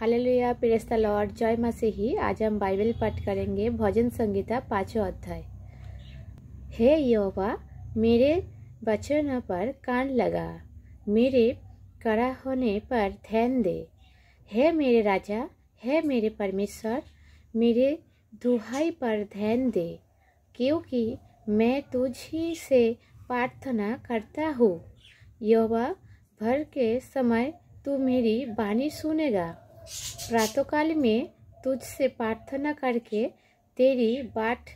hallelujah प्रेस्ता Lord जय मसीही आज हम बाइबल पाठ करेंगे भजन संगीता पाँचों अध्याय हे योवा मेरे वचनों पर कान लगा मेरे कड़ा होने पर ध्यान दे हे मेरे राजा हे मेरे परमेश्वर मेरे दुहाई पर ध्यान दे क्योंकि मैं तुझी से प्रार्थना करता हूँ योवा भर के समय तू मेरी बाणी सुनेगा प्रातःकाल में तुझसे प्रार्थना करके तेरी बाट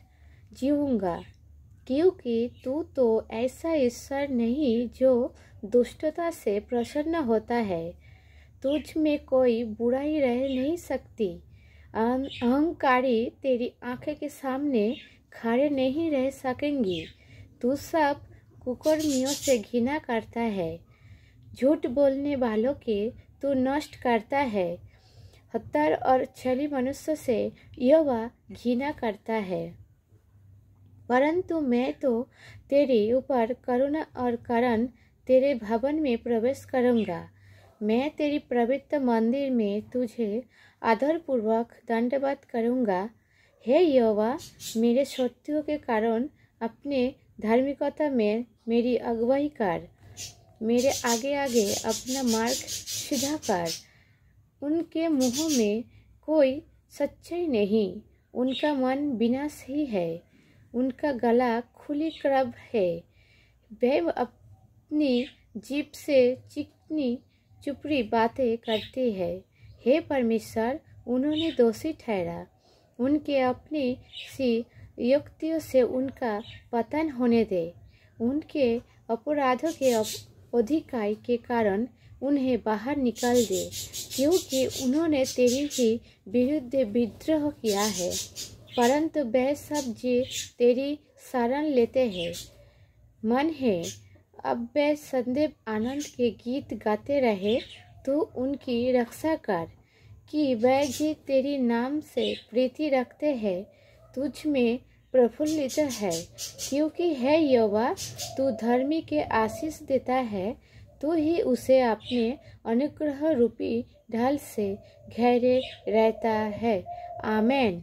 जीऊँगा क्योंकि तू तो ऐसा ईश्वर नहीं जो दुष्टता से प्रसन्न होता है तुझ में कोई बुराई रह नहीं सकती अं- अहंकारी तेरी आंखें के सामने खड़े नहीं रह सकेंगी तू सब कुकर्मियों से घृणा करता है झूठ बोलने वालों के तू नष्ट करता है हत्यार और छली मनुष्य से यह घृणा करता है परंतु मैं तो तेरे ऊपर करुणा और करण तेरे भवन में प्रवेश करूँगा मैं तेरी पवित्र मंदिर में तुझे आदरपूर्वक दंडवत करूँगा हे यवा मेरे शत्रुओं के कारण अपने धार्मिकता में मेरी अगुवाई कर मेरे आगे आगे अपना मार्ग सीधा कर उनके मुंह में कोई सच्चाई नहीं उनका मन विनाश ही है उनका गला खुली क्रब है वे अपनी जीप से चिकनी चुपड़ी बातें करती है हे परमेश्वर उन्होंने दोषी ठहरा उनके अपनी सी युक्तियों से उनका पतन होने दे उनके अपराधों के अधिकाई के कारण उन्हें बाहर निकाल दे क्योंकि उन्होंने तेरी ही विरुद्ध विद्रोह किया है परंतु वह सब जी तेरी शरण लेते हैं मन है अब वे संदेव आनंद के गीत गाते रहे तो उनकी रक्षा कर कि वह जी तेरी नाम से प्रीति रखते हैं तुझ में प्रफुल्लित है क्योंकि है यवा तू धर्मी के आशीष देता है तो ही उसे अपने अनुग्रह रूपी ढाल से घेरे रहता है आमेन